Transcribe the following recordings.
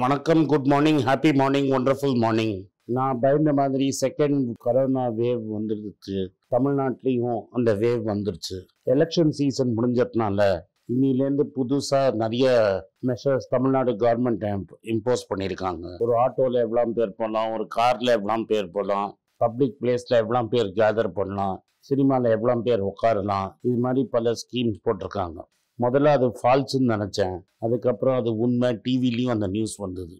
வணக்கம் good morning happy morning wonderful morning நான் பயந்த மாதிரி செகண்ட் கொரோனா வேவ் வந்துருச்சு தமிழ்நாட்டிலையும் அந்த வேவ் வந்துருச்சு எலெக்ஷன் சீசன் முடிஞ்சதுனால இன்னிலேருந்து புதுசாக நிறைய மெஷர்ஸ் தமிழ்நாடு கவர்மெண்ட் இம்போஸ் பண்ணியிருக்காங்க ஒரு ஆட்டோவில் எவ்வளோ பேர் போகலாம் ஒரு காரில் எவ்வளோ பேர் போகலாம் பப்ளிக் பிளேஸில் எவ்வளோ பேர் கேதர் பண்ணலாம் சினிமாவில் எவ்வளோ பேர் உட்காரலாம் இது மாதிரி பல ஸ்கீம்ஸ் போட்டிருக்காங்க முதல்ல அது ஃபால்ஸுன்னு நினச்சேன் அதுக்கப்புறம் அது உண்மை டிவிலையும் அந்த நியூஸ் வந்தது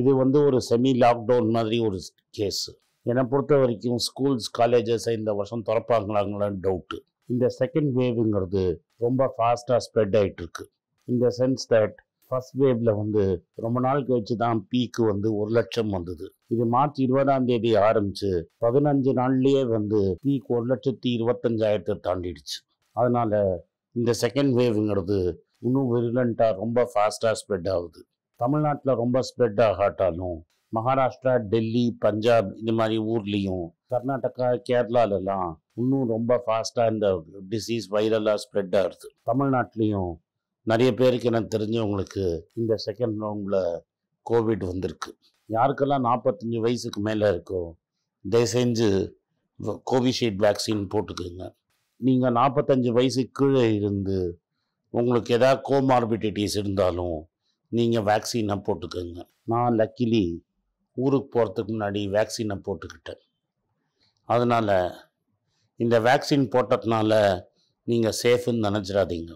இது வந்து ஒரு செமி லாக்டவுன் மாதிரி ஒரு கேஸு என்னை பொறுத்த வரைக்கும் ஸ்கூல்ஸ் காலேஜஸை இந்த வருஷம் திறப்பாங்களாங்களான்னு டவுட்டு இந்த செகண்ட் வேவுங்கிறது ரொம்ப ஃபாஸ்ட்டாக ஸ்ப்ரெட் ஆகிட்டு இருக்கு இந்த சென்ஸ் தட் ஃபர்ஸ்ட் வேவ்ல வந்து ரொம்ப நாள் கழிச்சு தான் பீக்கு வந்து ஒரு லட்சம் வந்தது இது மார்ச் இருபதாம் தேதி ஆரம்பிச்சு பதினஞ்சு நாள்லயே வந்து பீக் ஒரு லட்சத்தி இருபத்தஞ்சாயிரத்தை தாண்டிடுச்சு அதனால இந்த செகண்ட் வேவ்ங்கிறது இன்னும் விரிலண்ட்டாக ரொம்ப ஃபாஸ்ட்டாக ஸ்ப்ரெட் ஆகுது தமிழ்நாட்டில் ரொம்ப ஸ்ப்ரெட் ஆகாட்டாலும் மகாராஷ்டிரா டெல்லி பஞ்சாப் இந்த மாதிரி ஊர்லேயும் கர்நாடகா கேரளாலெல்லாம் இன்னும் ரொம்ப ஃபாஸ்ட்டாக இந்த டிசீஸ் வைரலாக ஸ்ப்ரெட் ஆகுது தமிழ்நாட்டிலையும் நிறைய பேருக்கு எனக்கு தெரிஞ்சவங்களுக்கு இந்த செகண்ட் ரவுண்டில் கோவிட் வந்திருக்கு யாருக்கெல்லாம் நாற்பத்தஞ்சு வயசுக்கு மேலே இருக்கோ தயவு செஞ்சு கோவிஷீல்டு வேக்சின் போட்டுக்கோங்க நீங்கள் நாற்பத்தஞ்சு வயசு கீழே இருந்து உங்களுக்கு எதாவது கோமார்பிடிட்டிஸ் இருந்தாலும் நீங்கள் வேக்சினை போட்டுக்கோங்க நான் லக்கிலி ஊருக்கு போகிறதுக்கு முன்னாடி வேக்சினை போட்டுக்கிட்டேன் அதனால் இந்த வேக்சின் போட்டதுனால நீங்கள் சேஃபுன்னு நினச்சிடாதீங்க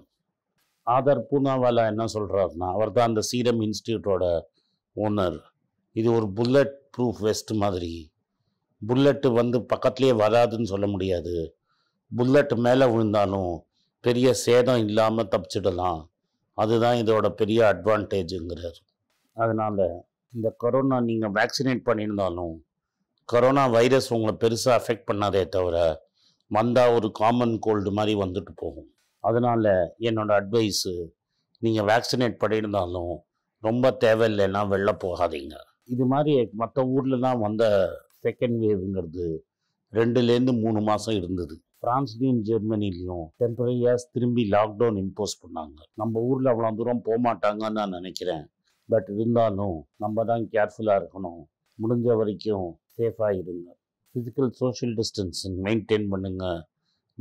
ஆதார் பூனாவாலா என்ன சொல்கிறாருன்னா அவர் தான் அந்த சீரம் இன்ஸ்டியூட்டோட ஓனர் இது ஒரு புல்லட் ப்ரூஃப் வெஸ்ட் மாதிரி புல்லட்டு வந்து பக்கத்துலேயே வராதுன்னு சொல்ல முடியாது புல்லட் மேலே விழுந்தாலும் பெரிய சேதம் இல்லாமல் தப்பிச்சிடலாம் அதுதான் இதோட பெரிய அட்வான்டேஜுங்கிறார் அதனால் இந்த கொரோனா நீங்கள் வேக்சினேட் பண்ணியிருந்தாலும் கொரோனா வைரஸ் உங்களை பெருசாக அஃபெக்ட் பண்ணாதே தவிர வந்தால் ஒரு காமன் கோல்டு மாதிரி வந்துட்டு போகும் அதனால் என்னோடய அட்வைஸு நீங்கள் வேக்சினேட் பண்ணியிருந்தாலும் ரொம்ப தேவையில்லைன்னா வெளில போகாதீங்க இது மாதிரி மற்ற ஊர்லலாம் வந்த செகண்ட் வேவுங்கிறது ரெண்டுலேருந்து மூணு மாதம் இருந்தது ஃப்ரான்ஸ்லேயும் ஜெர்மனிலையும் டெம்பரரியாக திரும்பி லாக்டவுன் இம்போஸ் பண்ணாங்க நம்ம ஊரில் அவ்வளோ தூரம் போகமாட்டாங்கன்னு நான் நினைக்கிறேன் பட் இருந்தாலும் நம்ம தான் கேர்ஃபுல்லாக இருக்கணும் முடிஞ்ச வரைக்கும் சேஃபாக இருங்க ஃபிசிக்கல் சோஷியல் டிஸ்டன்ஸிங் மெயின்டைன் பண்ணுங்கள்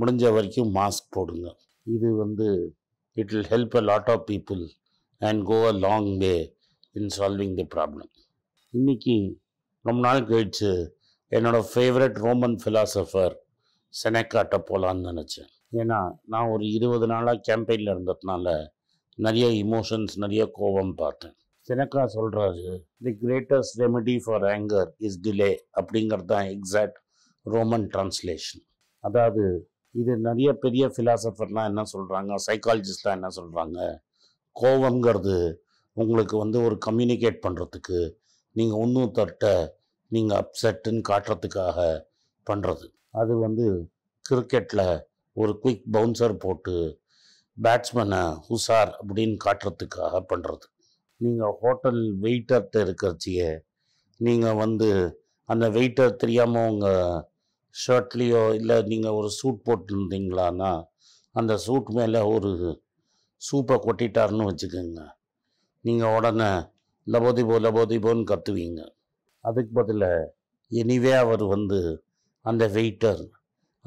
முடிஞ்ச வரைக்கும் மாஸ்க் போடுங்க இது வந்து it will help a lot of people and go a long way in solving the problem இன்றைக்கி ரொம்ப நாள் கழித்து என்னோடய ஃபேவரட் ரோமன் ஃபிலாசபர் செனக்காட்ட போகலான்னு நினச்சேன் ஏன்னா நான் ஒரு இருபது நாளாக கேம்பெயினில் இருந்ததுனால நிறைய இமோஷன்ஸ் நிறைய கோபம் பார்த்தேன் செனக்கா சொல்கிறாரு the greatest remedy for anger is delay அப்படிங்கிறது தான் எக்ஸாக்ட் ரோமன் டிரான்ஸ்லேஷன் அதாவது இது நிறைய பெரிய ஃபிலாசபர்லாம் என்ன சொல்கிறாங்க சைக்காலஜிஸ்ட்லாம் என்ன சொல்கிறாங்க கோபங்கிறது உங்களுக்கு வந்து ஒரு கம்யூனிகேட் பண்ணுறதுக்கு நீங்கள் ஒன்றும் தட்ட நீங்கள் அப்செட்டுன்னு காட்டுறதுக்காக பண்ணுறது அது வந்து கிரிக்கெட்டில் ஒரு குயிக் பவுன்சர் போட்டு பேட்ஸ்மேனை ஹுசார் அப்படின்னு காட்டுறதுக்காக பண்ணுறது நீங்கள் ஹோட்டல் வெயிட்டர்கிட்ட இருக்கிறச்சியே நீங்கள் வந்து அந்த வெயிட்டர் தெரியாமல் உங்கள் ஷர்ட்லேயோ இல்லை நீங்கள் ஒரு சூட் போட்டிருந்தீங்களான்னா அந்த சூட் மேலே ஒரு சூப்பை கொட்டிட்டாருன்னு வச்சுக்கோங்க நீங்கள் உடனே லபோதிபோ லபோதிபோன்னு கற்றுவீங்க அதுக்கு பதில் எனிவே அவர் வந்து அந்த வெயிட்டர்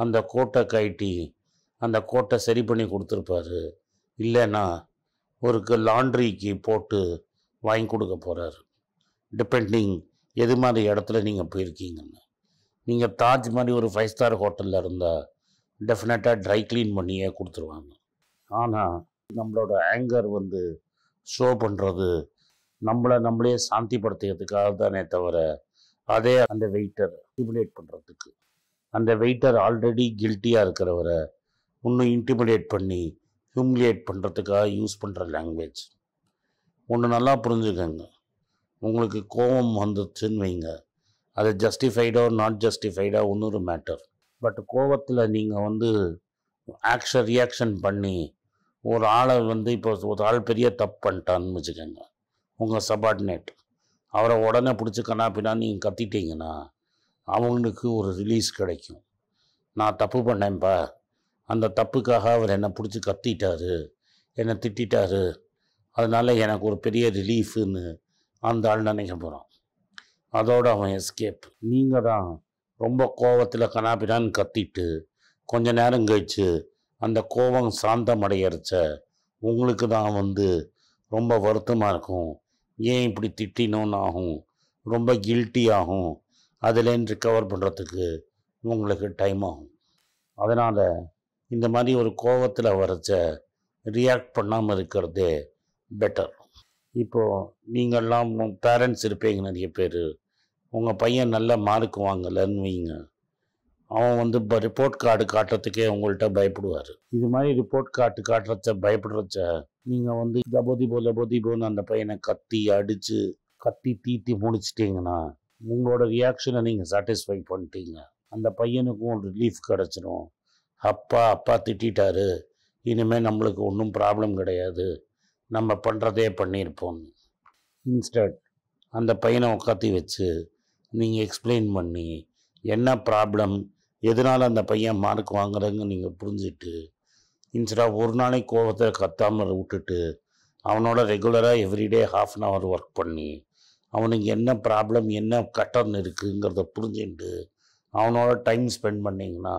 அந்த கோட்டை கைட்டி அந்த கோட்டை சரி பண்ணி கொடுத்துருப்பாரு இல்லைன்னா ஒரு லாண்ட்ரிக்கு போட்டு வாங்கி கொடுக்க போகிறாரு டிபெண்டிங் எது மாதிரி இடத்துல நீங்கள் போயிருக்கீங்கன்னு நீங்கள் தாஜ் மாதிரி ஒரு ஃபைவ் ஸ்டார் ஹோட்டலில் இருந்தால் டெஃபினட்டாக ட்ரை க்ளீன் பண்ணியே கொடுத்துருவாங்க ஆனால் நம்மளோட ஆங்கர் வந்து ஷோ பண்ணுறது நம்மளை நம்மளே சாந்திப்படுத்துறதுக்காக தானே தவிர அதே அந்த வெயிட்டர் இன்டிமிடேட் பண்ணுறதுக்கு அந்த வெயிட்டர் ஆல்ரெடி கில்ட்டியாக இருக்கிறவரை இன்னும் இன்டிமிடேட் பண்ணி ஹியூமிலியேட் பண்ணுறதுக்காக யூஸ் பண்ணுற லாங்குவேஜ் ஒன்று நல்லா புரிஞ்சுக்கோங்க உங்களுக்கு கோபம் வந்துச்சுன்னு வைங்க அது ஜஸ்டிஃபைடோ நாட் ஜஸ்டிஃபைடோ ஒன்று மேட்டர் பட் கோபத்தில் நீங்கள் வந்து ஆக்ஷன் ரியாக்ஷன் பண்ணி ஒரு ஆளை வந்து இப்போ ஒரு ஆள் பெரிய தப்பு பண்ணிட்டான்னு வச்சுக்கோங்க உங்கள் சபார்டினேட் அவரை உடனே பிடிச்சிக்கண்ணா பின்னா நீங்கள் கத்திட்டீங்கன்னா அவங்களுக்கு ஒரு ரிலீஸ் கிடைக்கும் நான் தப்பு பண்ணேன்ப்பா அந்த தப்புக்காக அவர் என்னை பிடிச்சி கத்திட்டார் என்னை திட்டாரு அதனால் எனக்கு ஒரு பெரிய ரிலீஃபுன்னு அந்த ஆள் நினைக்க போகிறான் அதோடு அவன் எஸ்கேப் நீங்கள் தான் ரொம்ப கோவத்தில் கனாபினான்னு கத்திட்டு கொஞ்ச நேரம் கழித்து அந்த கோபம் சாந்தம் அடையறச்ச உங்களுக்கு தான் வந்து ரொம்ப வருத்தமாக இருக்கும் ஏன் இப்படி திட்டினோன்னு ஆகும் ரொம்ப கில்ட்டி ஆகும் அதுலேருந்து ரிக்கவர் பண்ணுறதுக்கு உங்களுக்கு டைம் ஆகும் அதனால் இந்த மாதிரி ஒரு கோபத்தில் வரைச்ச ரியாக்ட் பண்ணாமல் இருக்கிறதே பெட்டர் இப்போது நீங்கள்லாம் பேரண்ட்ஸ் இருப்பீங்க நிறைய பேர் உங்கள் பையன் நல்ல மார்க் வாங்கலைன்னு வைங்க அவன் வந்து இப்போ ரிப்போர்ட் கார்டு காட்டுறதுக்கே உங்கள்கிட்ட பயப்படுவார் இது மாதிரி ரிப்போர்ட் கார்டு காட்டுறச்ச பயப்படுறச்ச நீங்கள் வந்து தபோதி போ தபோதி போன்னு அந்த பையனை கத்தி அடித்து கத்தி தீத்தி முடிச்சிட்டிங்கன்னா உங்களோட ரியாக்ஷனை நீங்கள் சாட்டிஸ்ஃபை பண்ணிட்டீங்க அந்த பையனுக்கும் ஒரு ரிலீஃப் கிடச்சிரும் அப்பா அப்பா திட்டாரு இனிமேல் நம்மளுக்கு ஒன்றும் ப்ராப்ளம் கிடையாது நம்ம பண்ணுறதே பண்ணியிருப்போம் இன்ஸ்டட் அந்த பையனை உட்காத்தி வச்சு நீங்கள் எக்ஸ்பிளைன் பண்ணி என்ன ப்ராப்ளம் எதனால் அந்த பையன் மார்க் வாங்குறேங்கன்னு நீங்கள் புரிஞ்சுட்டு இன்ஸ்டாக ஒரு நாளைக்கு கோபத்தை கத்தாமல் விட்டுட்டு அவனோட ரெகுலராக everyday half an hour work பண்ணி அவனுக்கு என்ன ப்ராப்ளம் என்ன கட்டன் இருக்குங்கிறத புரிஞ்சுட்டு அவனோட டைம் ஸ்பெண்ட் பண்ணிங்கன்னா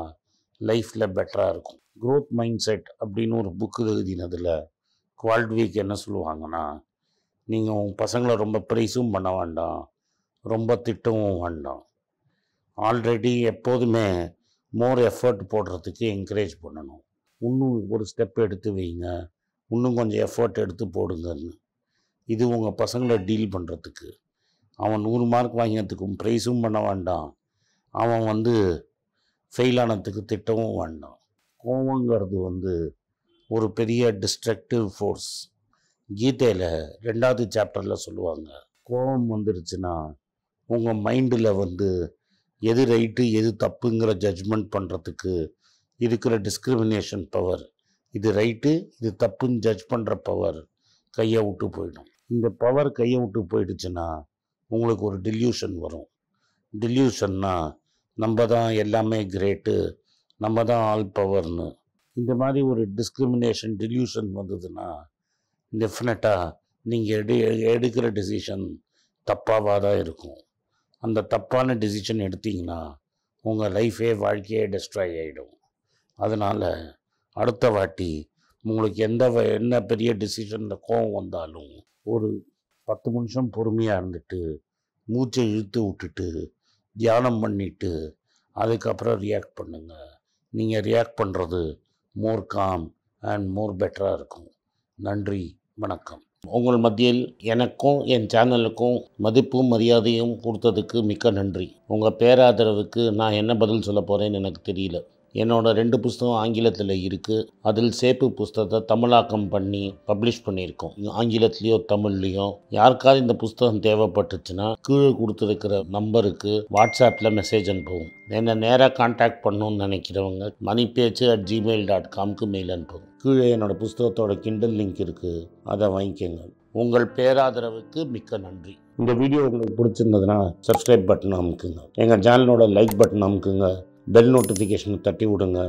லைஃப்பில் பெட்டராக இருக்கும் க்ரோத் மைண்ட் செட் அப்படின்னு ஒரு புக்கு எழுதினதில் குவால்ட் வீக் என்ன சொல்லுவாங்கன்னா நீங்கள் உங்கள் பசங்களை ரொம்ப ப்ரைஸும் பண்ண வேண்டாம் ரொம்ப திட்டவும் வேண்டாம் ஆல்ரெடி எப்போதுமே மோர் எஃபர்ட் போடுறதுக்கு என்கரேஜ் பண்ணணும் இன்னும் ஒரு ஸ்டெப் எடுத்து வைங்க இன்னும் கொஞ்சம் எஃபர்ட் எடுத்து போடுங்கன்னு இது உங்கள் பசங்களை டீல் பண்ணுறதுக்கு அவன் நூறு மார்க் வாங்கினதுக்கும் ப்ரைஸும் பண்ண வேண்டாம் அவன் வந்து ஃபெயிலானதுக்கு திட்டமும் வேண்டாம் கோவங்கிறது வந்து ஒரு பெரிய டிஸ்ட்ரக்டிவ் ஃபோர்ஸ் கீதையில் ரெண்டாவது சாப்டரில் சொல்லுவாங்க கோபம் வந்துருச்சுன்னா உங்கள் மைண்டில் வந்து எது ரைட்டு எது தப்புங்கிற ஜட்ஜ்மெண்ட் பண்ணுறதுக்கு இருக்கிற டிஸ்கிரிமினேஷன் பவர் இது ரைட்டு இது தப்புன்னு ஜட்ஜ் பண்ணுற பவர் கையை விட்டு போயிடும் இந்த பவர் கையை விட்டு போயிடுச்சுன்னா உங்களுக்கு ஒரு டில்யூஷன் வரும் டில்யூஷன்னா நம்ம தான் எல்லாமே கிரேட்டு நம்ம தான் ஆல் பவர்னு இந்த மாதிரி ஒரு டிஸ்கிரிமினேஷன் டில்யூஷன் வந்ததுன்னா டெஃபினட்டாக நீங்கள் எடு எடுக்கிற டிசிஷன் தப்பாவாக தான் இருக்கும் அந்த தப்பான டெசிஷன் எடுத்திங்கன்னா உங்கள் லைஃபே வாழ்க்கையே டெஸ்ட்ராய் ஆகிடும் அதனால் அடுத்த வாட்டி உங்களுக்கு எந்த என்ன பெரிய இந்த கோவம் வந்தாலும் ஒரு பத்து நிமிஷம் பொறுமையாக இருந்துட்டு மூச்சை இழுத்து விட்டுட்டு தியானம் பண்ணிவிட்டு அதுக்கப்புறம் ரியாக்ட் பண்ணுங்கள் நீங்கள் ரியாக்ட் பண்ணுறது மோர் காம் அண்ட் மோர் பெட்டராக இருக்கும் நன்றி வணக்கம் உங்கள் மத்தியில் எனக்கும் என் சேனலுக்கும் மதிப்பும் மரியாதையும் கொடுத்ததுக்கு மிக்க நன்றி உங்கள் பேராதரவுக்கு நான் என்ன பதில் சொல்ல போகிறேன்னு எனக்கு தெரியல என்னோடய ரெண்டு புஸ்தகம் ஆங்கிலத்தில் இருக்குது அதில் சேப்பு புஸ்தகத்தை தமிழாக்கம் பண்ணி பப்ளிஷ் பண்ணியிருக்கோம் ஆங்கிலத்திலையோ தமிழ்லேயோ யாருக்காவது இந்த புஸ்தகம் தேவைப்பட்டுச்சுன்னா கீழே கொடுத்துருக்கிற நம்பருக்கு வாட்ஸ்அப்பில் மெசேஜ் அனுப்புவோம் என்னை நேராக காண்டாக்ட் பண்ணணும்னு நினைக்கிறவங்க மணி பேச்சு அட் ஜிமெயில் டாட் காம்க்கு மெயில் அனுப்புவோம் கீழே என்னோடய புஸ்தகத்தோட கிண்டல் லிங்க் இருக்குது அதை வாங்கிக்கோங்க உங்கள் பேராதரவுக்கு மிக்க நன்றி இந்த வீடியோ உங்களுக்கு பிடிச்சிருந்ததுன்னா சப்ஸ்கிரைப் பட்டன் அமுக்குங்க எங்கள் சேனலோட லைக் பட்டன் அமுக்குங்க பெல் நோட்டிஃபிகேஷனை தட்டி விடுங்க